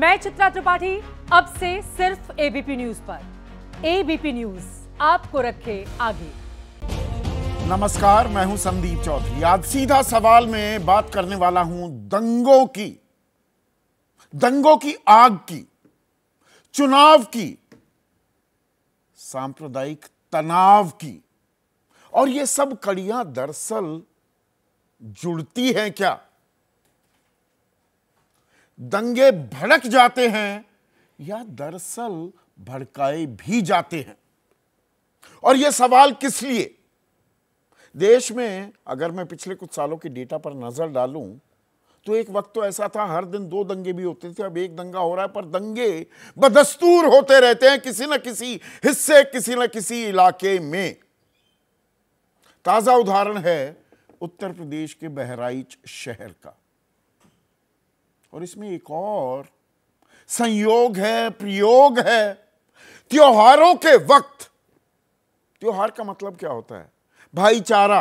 मैं चित्रा त्रिपाठी अब से सिर्फ एबीपी न्यूज पर एबीपी न्यूज आपको रखे आगे नमस्कार मैं हूं संदीप चौधरी आज सीधा सवाल में बात करने वाला हूं दंगों की दंगों की आग की चुनाव की सांप्रदायिक तनाव की और ये सब कड़ियां दरअसल जुड़ती हैं क्या दंगे भड़क जाते हैं या दरअसल भड़काए भी जाते हैं और यह सवाल किस लिए देश में अगर मैं पिछले कुछ सालों के डेटा पर नजर डालूं तो एक वक्त तो ऐसा था हर दिन दो दंगे भी होते थे अब एक दंगा हो रहा है पर दंगे बदस्तूर होते रहते हैं किसी न किसी हिस्से किसी न किसी इलाके में ताजा उदाहरण है उत्तर प्रदेश के बहराइच शहर का और इसमें एक और संयोग है प्रयोग है त्योहारों के वक्त त्योहार का मतलब क्या होता है भाईचारा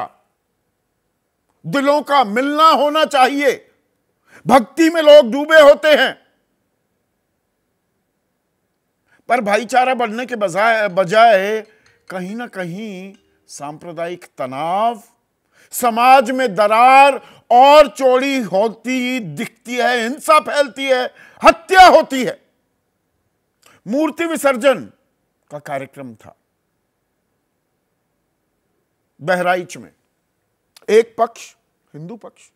दिलों का मिलना होना चाहिए भक्ति में लोग डूबे होते हैं पर भाईचारा बढ़ने के बजाय बजाय कहीं ना कहीं सांप्रदायिक तनाव समाज में दरार और चोरी होती दिखती है हिंसा फैलती है हत्या होती है मूर्ति विसर्जन का कार्यक्रम था बहराइच में एक पक्ष हिंदू पक्ष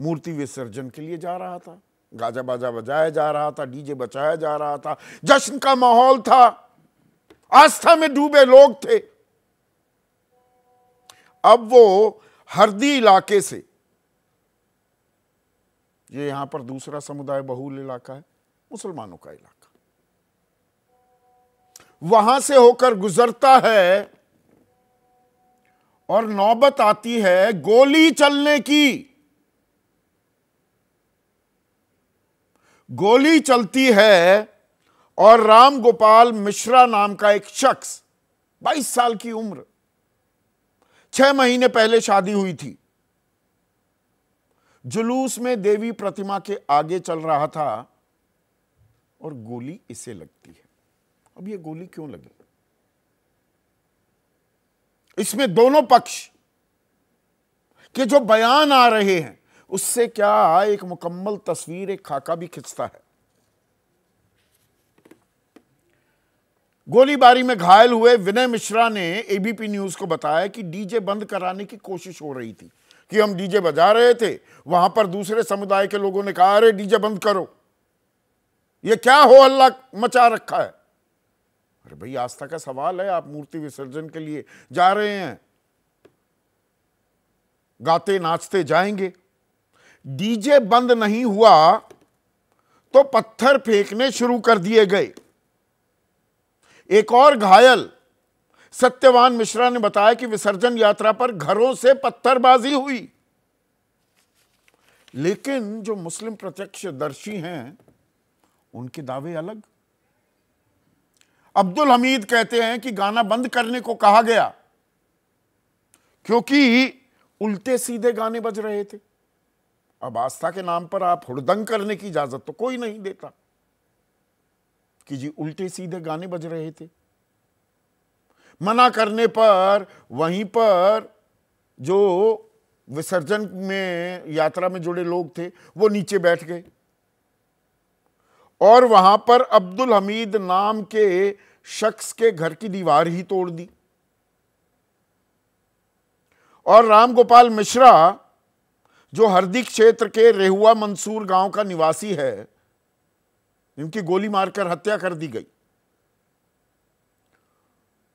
मूर्ति विसर्जन के लिए जा रहा था गाजा बाजा बजाया जा रहा था डीजे बचाया जा रहा था जश्न का माहौल था आस्था में डूबे लोग थे अब वो हरदी इलाके से ये यहाँ पर दूसरा समुदाय बहुल इलाका है मुसलमानों का इलाका वहां से होकर गुजरता है और नौबत आती है गोली चलने की गोली चलती है और राम गोपाल मिश्रा नाम का एक शख्स 22 साल की उम्र छह महीने पहले शादी हुई थी जुलूस में देवी प्रतिमा के आगे चल रहा था और गोली इसे लगती है अब ये गोली क्यों लगी इसमें दोनों पक्ष के जो बयान आ रहे हैं उससे क्या एक मुकम्मल तस्वीर एक खाका भी खिंचता है गोलीबारी में घायल हुए विनय मिश्रा ने एबीपी न्यूज को बताया कि डीजे बंद कराने की कोशिश हो रही थी कि हम डीजे बजा रहे थे वहां पर दूसरे समुदाय के लोगों ने कहा अरे डीजे बंद करो ये क्या हो अल्लाह मचा रखा है अरे भाई आस्था का सवाल है आप मूर्ति विसर्जन के लिए जा रहे हैं गाते नाचते जाएंगे डीजे बंद नहीं हुआ तो पत्थर फेंकने शुरू कर दिए गए एक और घायल सत्यवान मिश्रा ने बताया कि विसर्जन यात्रा पर घरों से पत्थरबाजी हुई लेकिन जो मुस्लिम प्रत्यक्षदर्शी हैं उनके दावे अलग अब्दुल हमीद कहते हैं कि गाना बंद करने को कहा गया क्योंकि उल्टे सीधे गाने बज रहे थे अब आस्था के नाम पर आप हुड़दंग करने की इजाजत तो कोई नहीं देता कि जी उल्टे सीधे गाने बज रहे थे मना करने पर वहीं पर जो विसर्जन में यात्रा में जुड़े लोग थे वो नीचे बैठ गए और वहां पर अब्दुल हमीद नाम के शख्स के घर की दीवार ही तोड़ दी और राम गोपाल मिश्रा जो हरदी क्षेत्र के रेहुआ मंसूर गांव का निवासी है इनकी गोली मारकर हत्या कर दी गई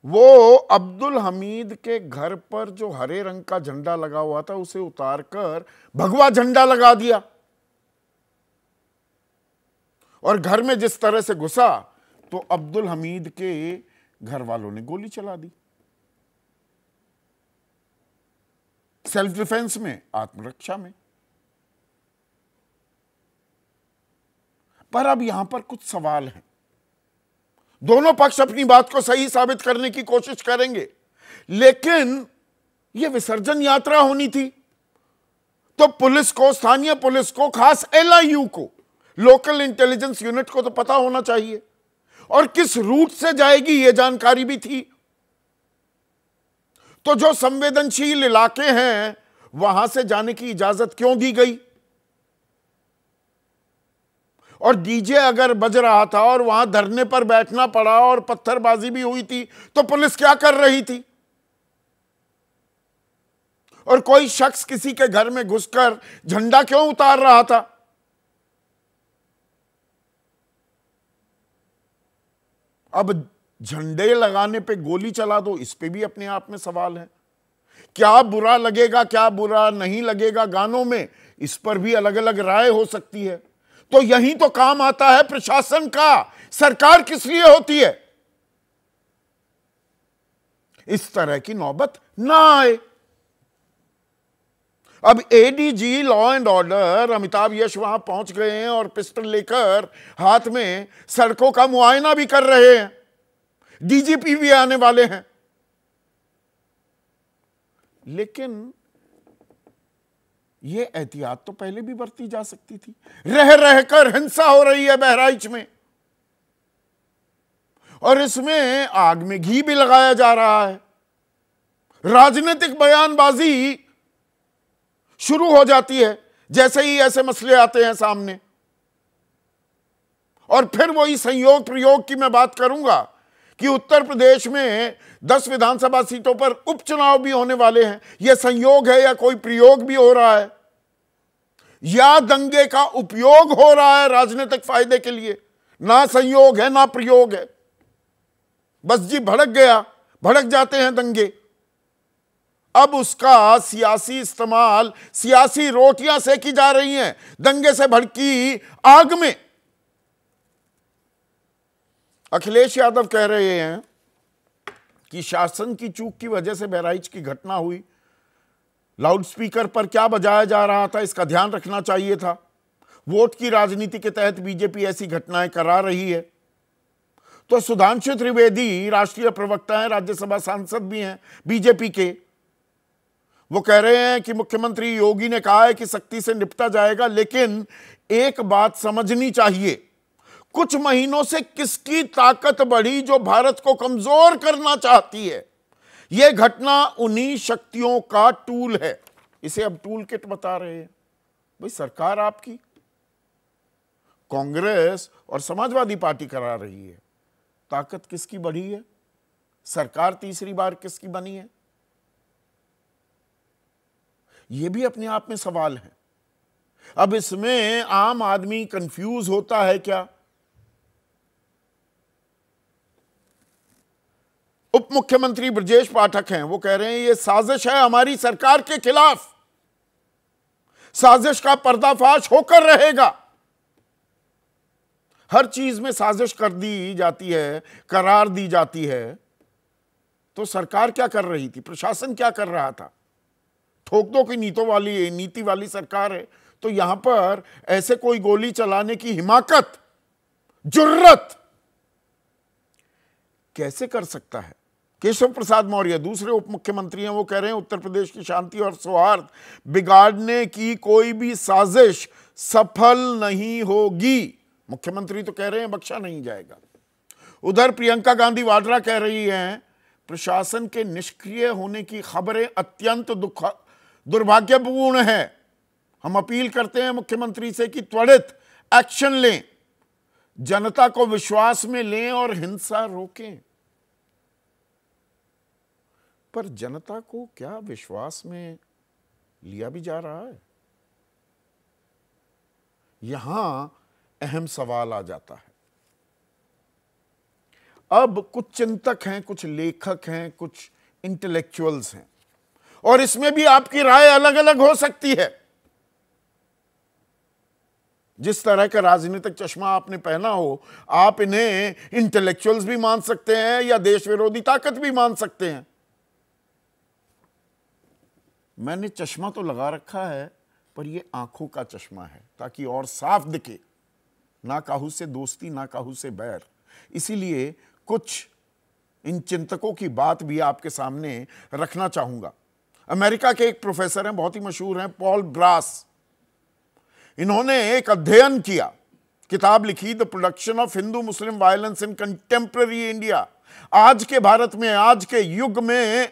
वो अब्दुल हमीद के घर पर जो हरे रंग का झंडा लगा हुआ था उसे उतारकर भगवा झंडा लगा दिया और घर में जिस तरह से घुसा तो अब्दुल हमीद के घर वालों ने गोली चला दी सेल्फ डिफेंस में आत्मरक्षा में पर अब यहां पर कुछ सवाल हैं दोनों पक्ष अपनी बात को सही साबित करने की कोशिश करेंगे लेकिन यह विसर्जन यात्रा होनी थी तो पुलिस को स्थानीय पुलिस को खास एलआईयू को लोकल इंटेलिजेंस यूनिट को तो पता होना चाहिए और किस रूट से जाएगी यह जानकारी भी थी तो जो संवेदनशील इलाके हैं वहां से जाने की इजाजत क्यों दी गई और डीजे अगर बज रहा था और वहां धरने पर बैठना पड़ा और पत्थरबाजी भी हुई थी तो पुलिस क्या कर रही थी और कोई शख्स किसी के घर में घुसकर झंडा क्यों उतार रहा था अब झंडे लगाने पे गोली चला दो इस पे भी अपने आप में सवाल है क्या बुरा लगेगा क्या बुरा नहीं लगेगा गानों में इस पर भी अलग अलग राय हो सकती है तो यही तो काम आता है प्रशासन का सरकार किस लिए होती है इस तरह की नौबत ना आए अब ADG law and order Amitabh Yash वहां पहुंच गए हैं और पिस्टल लेकर हाथ में सड़कों का मुआयना भी कर रहे हैं डीजीपी भी आने वाले हैं लेकिन ये एहतियात तो पहले भी बरती जा सकती थी रह रहकर हिंसा हो रही है बहराइच में और इसमें आग में घी भी लगाया जा रहा है राजनीतिक बयानबाजी शुरू हो जाती है जैसे ही ऐसे मसले आते हैं सामने और फिर वही संयोग प्रयोग की मैं बात करूंगा कि उत्तर प्रदेश में दस विधानसभा सीटों पर उपचुनाव भी होने वाले हैं यह संयोग है या कोई प्रयोग भी हो रहा है या दंगे का उपयोग हो रहा है राजनीतिक फायदे के लिए ना संयोग है ना प्रयोग है बस जी भड़क गया भड़क जाते हैं दंगे अब उसका सियासी इस्तेमाल सियासी रोटियां सेकी जा रही हैं दंगे से भड़की आग में अखिलेश यादव कह रहे हैं कि शासन की चूक की वजह से बहराइच की घटना हुई लाउडस्पीकर पर क्या बजाया जा रहा था इसका ध्यान रखना चाहिए था वोट की राजनीति के तहत बीजेपी ऐसी घटनाएं करा रही है तो सुधांशु त्रिवेदी राष्ट्रीय प्रवक्ता हैं राज्यसभा सांसद भी हैं बीजेपी के वो कह रहे हैं कि मुख्यमंत्री योगी ने कहा है कि सख्ती से निपटा जाएगा लेकिन एक बात समझनी चाहिए कुछ महीनों से किसकी ताकत बढ़ी जो भारत को कमजोर करना चाहती है यह घटना उन्हीं शक्तियों का टूल है इसे अब टूल किट बता रहे हैं भाई सरकार आपकी कांग्रेस और समाजवादी पार्टी करा रही है ताकत किसकी बढ़ी है सरकार तीसरी बार किसकी बनी है यह भी अपने आप में सवाल है अब इसमें आम आदमी कंफ्यूज होता है क्या उप मुख्यमंत्री ब्रजेश पाठक हैं वो कह रहे हैं ये साजिश है हमारी सरकार के खिलाफ साजिश का पर्दाफाश होकर रहेगा हर चीज में साजिश कर दी जाती है करार दी जाती है तो सरकार क्या कर रही थी प्रशासन क्या कर रहा था ठोक दो की नीतों वाली नीति वाली सरकार है तो यहां पर ऐसे कोई गोली चलाने की हिमाकत जुर्रत कैसे कर सकता है केशव प्रसाद मौर्य दूसरे उप मुख्यमंत्री हैं वो कह रहे हैं उत्तर प्रदेश की शांति और सौहार्द बिगाड़ने की कोई भी साजिश सफल नहीं होगी मुख्यमंत्री तो कह रहे हैं बख्शा नहीं जाएगा उधर प्रियंका गांधी वाड्रा कह रही हैं प्रशासन के निष्क्रिय होने की खबरें अत्यंत दुख दुर्भाग्यपूर्ण है हम अपील करते हैं मुख्यमंत्री से कि त्वरित एक्शन लें जनता को विश्वास में लें और हिंसा रोकें पर जनता को क्या विश्वास में लिया भी जा रहा है यहां अहम सवाल आ जाता है अब कुछ चिंतक हैं कुछ लेखक हैं कुछ इंटेलेक्चुअल्स हैं और इसमें भी आपकी राय अलग अलग हो सकती है जिस तरह का राजनीतिक चश्मा आपने पहना हो आप इन्हें इंटेलेक्चुअल्स भी मान सकते हैं या देश विरोधी ताकत भी मान सकते हैं मैंने चश्मा तो लगा रखा है पर ये आंखों का चश्मा है ताकि और साफ दिखे ना काहू से दोस्ती ना काहू से बैर इसीलिए कुछ इन चिंतकों की बात भी आपके सामने रखना चाहूंगा अमेरिका के एक प्रोफेसर हैं बहुत ही मशहूर हैं पॉल ब्रास इन्होंने एक अध्ययन किया किताब लिखी the production of Hindu Muslim violence in contemporary India आज के भारत में आज के युग में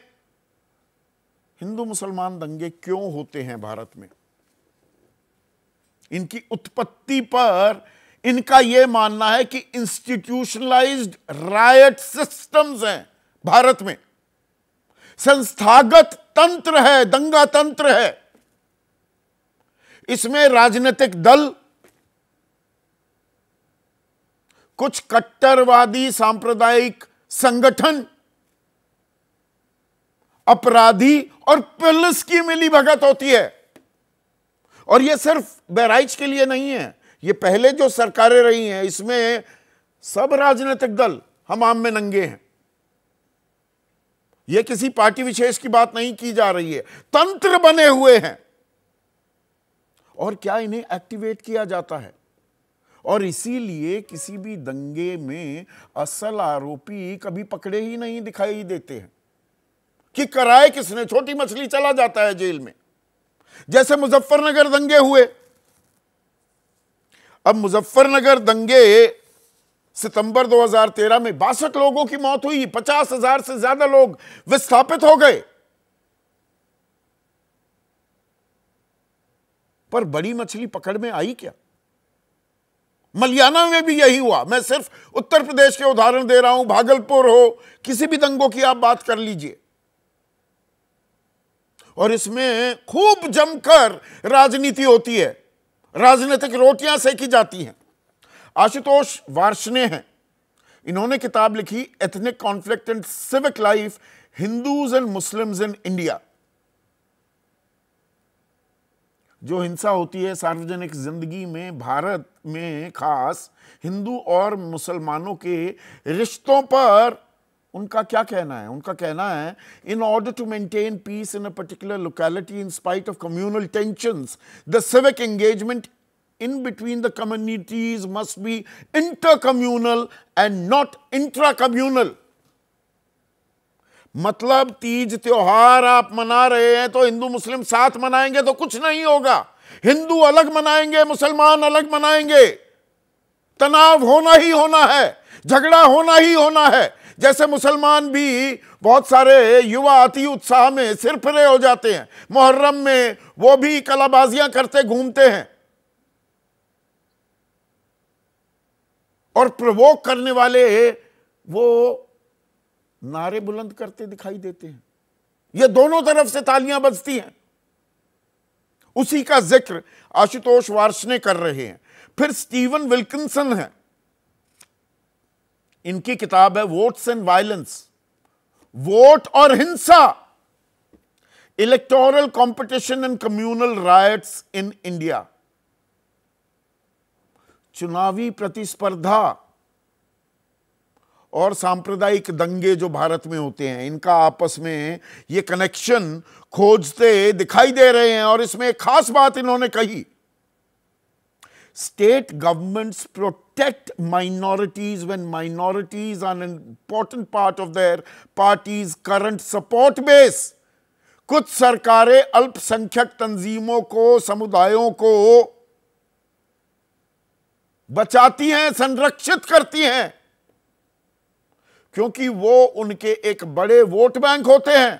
हिंदू मुसलमान दंगे क्यों होते हैं भारत में इनकी उत्पत्ति पर इनका यह मानना है कि इंस्टीट्यूशनलाइज्ड रायट सिस्टम्स हैं भारत में संस्थागत तंत्र है दंगा तंत्र है इसमें राजनीतिक दल कुछ कट्टरवादी सांप्रदायिक संगठन अपराधी और पुलिस की मिली भगत होती है और यह सिर्फ बहराइच के लिए नहीं है यह पहले जो सरकारें रही हैं इसमें सब राजनीतिक दल हम आम में नंगे हैं यह किसी पार्टी विशेष की बात नहीं की जा रही है तंत्र बने हुए हैं और क्या इन्हें एक्टिवेट किया जाता है और इसीलिए किसी भी दंगे में असल आरोपी कभी पकड़े ही नहीं दिखाई देते हैं कि कराए किसने छोटी मछली चला जाता है जेल में जैसे मुजफ्फरनगर दंगे हुए अब मुजफ्फरनगर दंगे सितंबर 2013 में बासठ लोगों की मौत हुई पचास हजार से ज्यादा लोग विस्थापित हो गए पर बड़ी मछली पकड़ में आई क्या मलियाना में भी यही हुआ मैं सिर्फ उत्तर प्रदेश के उदाहरण दे रहा हूं भागलपुर हो किसी भी दंगों की आप बात कर लीजिए और इसमें खूब जमकर राजनीति होती है राजनीतिक रोटियां सेकी जाती हैं आशुतोष वार्षणे हैं इन्होंने किताब लिखी ethnic conflict and civic life Hindus and Muslims in India जो हिंसा होती है सार्वजनिक जिंदगी में भारत में खास हिंदू और मुसलमानों के रिश्तों पर उनका क्या कहना है उनका कहना है in order to maintain peace in a particular locality in spite of communal tension the civic engagement in between the communities must be inter communal and not intra communal मतलब तीज त्योहार आप मना रहे हैं तो हिंदू मुस्लिम साथ मनाएंगे तो कुछ नहीं होगा हिंदू अलग मनाएंगे मुसलमान अलग मनाएंगे तनाव होना ही होना है झगड़ा होना ही होना है जैसे मुसलमान भी बहुत सारे युवा अति उत्साह में सिर फिरे हो जाते हैं मुहर्रम में वो भी कलाबाजियां करते घूमते हैं और प्रवोक करने वाले वो नारे बुलंद करते दिखाई देते हैं ये दोनों तरफ से तालियां बजती हैं उसी का जिक्र आशुतोष ने कर रहे हैं फिर स्टीवन विल्किसन है इनकी किताब है वोट्स एंड वायलेंस वोट और हिंसा electoral competition and communal riots in India चुनावी प्रतिस्पर्धा और सांप्रदायिक दंगे जो भारत में होते हैं इनका आपस में ये कनेक्शन खोजते दिखाई दे रहे हैं और इसमें एक खास बात इन्होंने कही state governments protect minorities when minorities are an important part of their party's current support base. कुछ सरकारें अल्पसंख्यक तंजीमों को समुदायों को बचाती हैं संरक्षित करती हैं क्योंकि वो उनके एक बड़े वोट बैंक होते हैं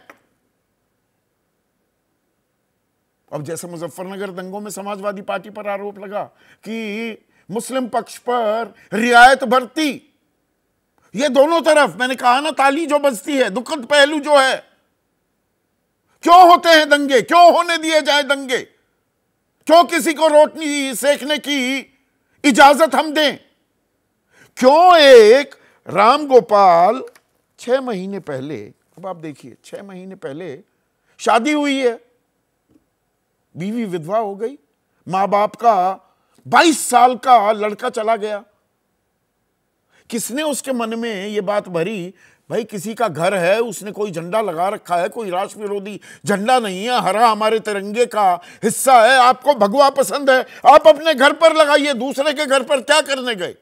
अब जैसे मुजफ्फरनगर दंगों में समाजवादी पार्टी पर आरोप लगा कि मुस्लिम पक्ष पर रियायत बरती ये दोनों तरफ मैंने कहा ना ताली जो बजती है दुखद पहलू जो है क्यों होते हैं दंगे क्यों होने दिए जाए दंगे क्यों किसी को रोटनी सेकने की इजाजत हम दें क्यों एक राम गोपाल छह महीने पहले अब आप देखिए छह महीने पहले शादी हुई है बीवी विधवा हो गई मां बाप का 22 साल का लड़का चला गया किसने उसके मन में यह बात भरी भाई किसी का घर है उसने कोई झंडा लगा रखा है कोई राष्ट्र विरोधी झंडा नहीं है हरा हमारे तिरंगे का हिस्सा है आपको भगवा पसंद है आप अपने घर पर लगाइए दूसरे के घर पर क्या करने गए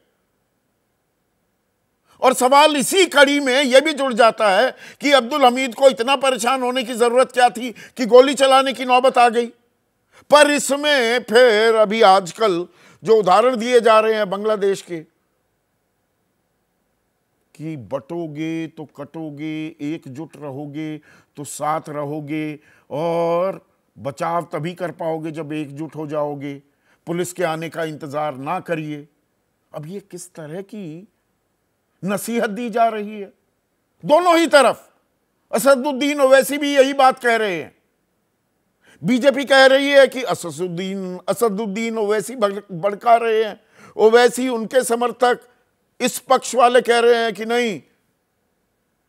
और सवाल इसी कड़ी में यह भी जुड़ जाता है कि अब्दुल हमीद को इतना परेशान होने की जरूरत क्या थी कि गोली चलाने की नौबत आ गई पर इसमें फिर अभी आजकल जो उदाहरण दिए जा रहे हैं बांग्लादेश के कि बटोगे तो कटोगे एकजुट रहोगे तो साथ रहोगे और बचाव तभी कर पाओगे जब एकजुट हो जाओगे पुलिस के आने का इंतज़ार ना करिए अब ये किस तरह की नसीहत दी जा रही है दोनों ही तरफ असदुद्दीन ओवैसी भी यही बात कह रहे हैं बीजेपी कह रही है कि असदुद्दीन असदुद्दीन ओवैसी भड़का रहे हैं ओवैसी उनके समर्थक इस पक्ष वाले कह रहे हैं कि नहीं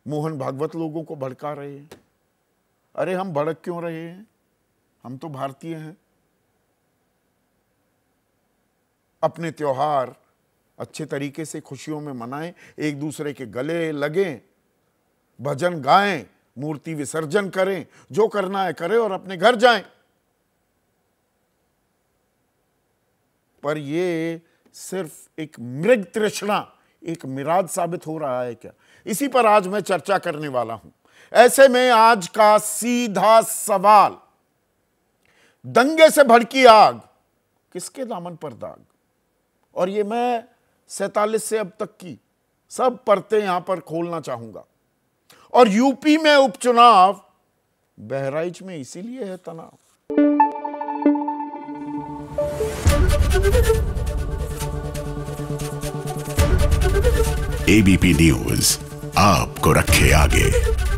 मोहन भागवत लोगों को भड़का रहे हैं अरे हम भड़क क्यों रहे हैं हम तो भारतीय हैं अपने त्योहार अच्छे तरीके से खुशियों में मनाएं एक दूसरे के गले लगें भजन गाएं मूर्ति विसर्जन करें जो करना है करें और अपने घर जाएं पर यह सिर्फ एक मृग तृष्णा एक मिराज साबित हो रहा है क्या इसी पर आज मैं चर्चा करने वाला हूं ऐसे में आज का सीधा सवाल दंगे से भड़की आग किसके दामन पर दाग और ये मैं सैतालीस से अब तक की सब परतें यहां पर खोलना चाहूंगा और यूपी में उपचुनाव बहराइच में इसीलिए है तनाव एबीपी न्यूज आपको रखे आगे